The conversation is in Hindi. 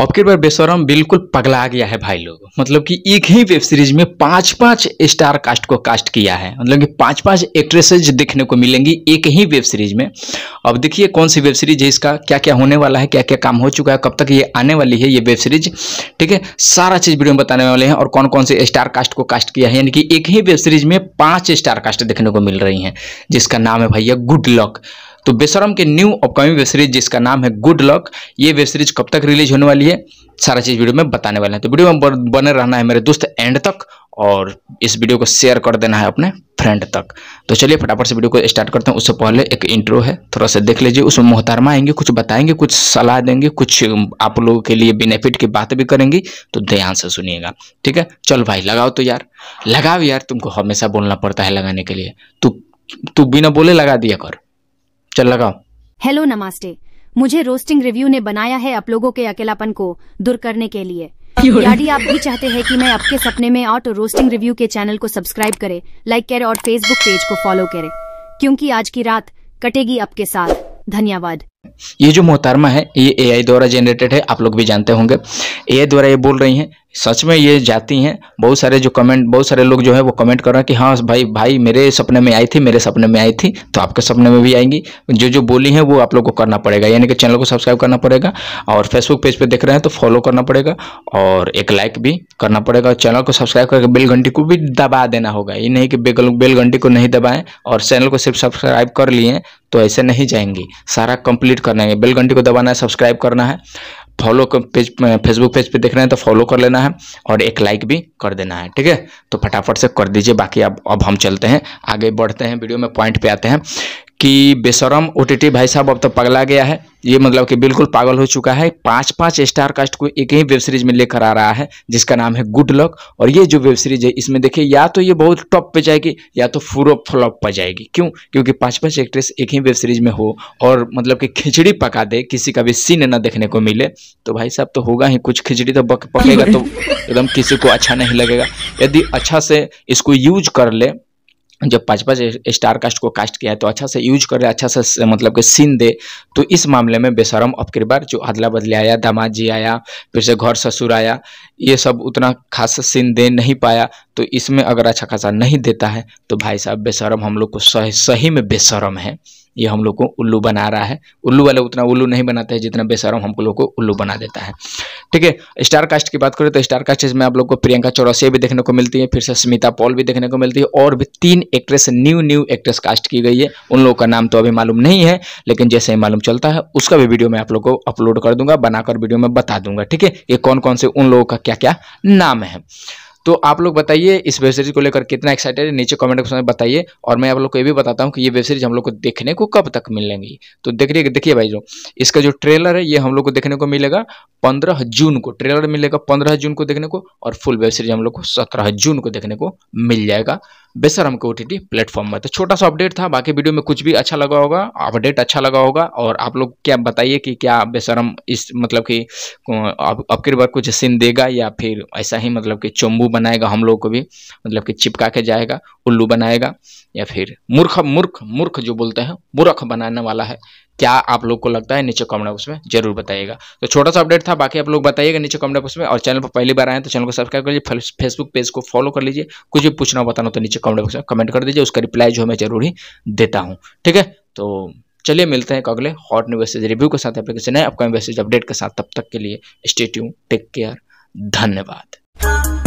आपके बार बेसरम बिल्कुल पगला गया है भाई लोग मतलब कि एक ही वेब सीरीज में पांच पांच स्टार कास्ट को कास्ट किया है मतलब कि पांच पांच एक्ट्रेसेज देखने को मिलेंगी एक ही वेब सीरीज में अब देखिए कौन सी वेब सीरीज है इसका क्या क्या होने वाला है क्या क्या काम हो चुका है कब तक ये आने वाली है ये वेब सीरीज ठीक है सारा चीज़ वीडियो में बताने वाले हैं और कौन कौन से स्टार कास्ट को कास्ट किया है यानी कि एक ही वेब सीरीज में पाँच स्टार कास्ट देखने को मिल रही हैं जिसका नाम है भैया गुड लक तो बेसरम के न्यू अपकमिंग वेब सीरीज जिसका नाम है गुड लक ये वेब सीरीज कब तक रिलीज होने वाली है सारा चीज़ वीडियो में बताने वाले हैं तो वीडियो में बने रहना है मेरे दोस्त एंड तक और इस वीडियो को शेयर कर देना है अपने फ्रेंड तक तो चलिए फटाफट से वीडियो को स्टार्ट करते हैं उससे पहले एक इंट्रो है थोड़ा सा देख लीजिए उसमें मोहतरमा आएंगे कुछ बताएंगे कुछ सलाह देंगे कुछ आप लोगों के लिए बेनिफिट की बात भी करेंगी तो ध्यान से सुनिएगा ठीक है चल भाई लगाओ तो यार लगाओ यार तुमको हमेशा बोलना पड़ता है लगाने के लिए तू तू बिना बोले लगा दिया कर चल लगा हेलो नमस्ते मुझे रोस्टिंग रिव्यू ने बनाया है आप लोगों के अकेलापन को दूर करने के लिए याडी आप भी चाहते हैं कि मैं आपके सपने में ऑटो तो रोस्टिंग रिव्यू के चैनल को सब्सक्राइब करे लाइक करे और फेसबुक पेज को फॉलो करे क्योंकि आज की रात कटेगी आपके साथ धन्यवाद ये जो मोहतरमा है ये एआई द्वारा जनरेटेड है आप लोग भी जानते होंगे एआई द्वारा ये बोल रही है सच में ये जाती हैं बहुत सारे जो कमेंट बहुत सारे लोग जो है वो कमेंट कर रहे हैं कि हाँ भाई भाई मेरे सपने में आई थी मेरे सपने में आई थी तो आपके सपने में भी आएंगी जो जो बोली है वो आप लोग को करना पड़ेगा यानी कि चैनल को सब्सक्राइब करना पड़ेगा और फेसबुक पेज पर पे देख रहे हैं तो फॉलो करना पड़ेगा और एक लाइक भी करना पड़ेगा और चैनल को सब्सक्राइब करके बेल घंटी को भी दबा देना होगा ये नहीं कि बेल घंटी को नहीं दबाएं और चैनल को सिर्फ सब्सक्राइब कर लिए तो ऐसे नहीं जाएंगी सारा कंप्लीट करना है बेल घंटी को दबाना है सब्सक्राइब करना है फॉलो पेज फेसबुक पेज पे देख रहे हैं तो फॉलो कर लेना है और एक लाइक भी कर देना है ठीक है तो फटाफट से कर दीजिए बाकी अब अब हम चलते हैं आगे बढ़ते हैं वीडियो में पॉइंट पे आते हैं कि बेसरम ओटीटी भाई साहब अब तो पगला गया है ये मतलब कि बिल्कुल पागल हो चुका है पांच पांच स्टार कास्ट को एक ही वेब सीरीज में लेकर आ रहा है जिसका नाम है गुड लक और ये जो वेब सीरीज है इसमें देखिए या तो ये बहुत टॉप पे जाएगी या तो फूरो फ्लॉप पर जाएगी क्यों क्योंकि पांच पांच एक्ट्रेस एक ही वेब सीरीज में हो और मतलब कि खिचड़ी पका दे किसी का भी सीन ना देखने को मिले तो भाई साहब तो होगा ही कुछ खिचड़ी तो पकेगा तो एकदम किसी को अच्छा नहीं लगेगा यदि अच्छा से इसको यूज कर ले जब पाँच पाँच स्टार कास्ट को कास्ट किया है तो अच्छा से यूज करे अच्छा से मतलब कि सीन दे तो इस मामले में अब की बार जो अदला बदली आया दामाद जी आया फिर से घर ससुर आया ये सब उतना खास सीन दे नहीं पाया तो इसमें अगर अच्छा खासा नहीं देता है तो भाई साहब बेसरम हम लोग को सही, सही में बेशरम है ये हम लोग को उल्लू बना रहा है उल्लू वाले उतना उल्लू नहीं बनाते हैं जितना बेसरम हम लोग को उल्लू बना देता है ठीक है स्टार कास्ट की बात करें तो स्टार कास्ट में आप लोग को प्रियंका चौरसिया भी देखने को मिलती है फिर से स्मिता पॉल भी देखने को मिलती है और भी तीन actress new new actress cast की गई है उन लोगों का नाम तो अभी मालूम नहीं है लेकिन जैसे ही मालूम चलता है उसका भी वीडियो मैं आप लोग को अपलोड कर दूंगा बनाकर वीडियो में बता दूंगा ठीक है ये कौन कौन से उन लोगों का क्या क्या नाम है तो आप लोग बताइए इस वेब सीरीज को लेकर कितना एक्साइटेड है नीचे कमेंट में बताइए और मैं आप लोग को ये भी बताता हूँ कि ये वेब सीरीज हम लोग को देखने को कब तक मिलेंगी तो देखिए देखिए भाई जो इसका जो ट्रेलर है ये हम लोग को देखने को मिलेगा पंद्रह जून को ट्रेलर मिलेगा पंद्रह जून को देखने को और फुल वेब सीरीज हम लोग को सत्रह जून को देखने को मिल जाएगा बेसरम के ओ टी प्लेटफॉर्म में तो छोटा सा अपडेट था बाकी वीडियो में कुछ भी अच्छा लगा होगा अपडेट अच्छा लगा होगा और आप लोग क्या बताइए कि क्या बेसरम इस मतलब कि आपके बार कुछ सीन देगा या फिर ऐसा ही मतलब कि चोम्बू बनाएगा हम लोग को भी मतलब कि चिपका के जाएगा उल्लू बनाएगा या फिर मूर्ख मूर्ख मूर्ख जो बोलते हैं मूर्ख बनाने वाला है क्या आप लोग को लगता है नीचे कमेंट बॉक्स में जरूर बताइएगा तो छोटा सा अपडेट था बाकी आप लोग बताइएगा नीचे कमेंट बॉक्स में और चैनल पर पहली बार आए तो चैनल को सब्सक्राइब कर लीजिए फेसबुक पेज को फॉलो कर लीजिए कुछ भी पूछना हो बताना तो नीचे कमेंट बॉक्स में कमेंट कर दीजिए उसका रिप्लाई जो मैं जरूर ही देता हूँ ठीक है तो चलिए मिलते हैं अगले हॉट न्यू रिव्यू के साथ एप्लीकेशन नए अपकमिंग मैसेज अपडेट के साथ तब तक के लिए स्टेट्यू टेक केयर धन्यवाद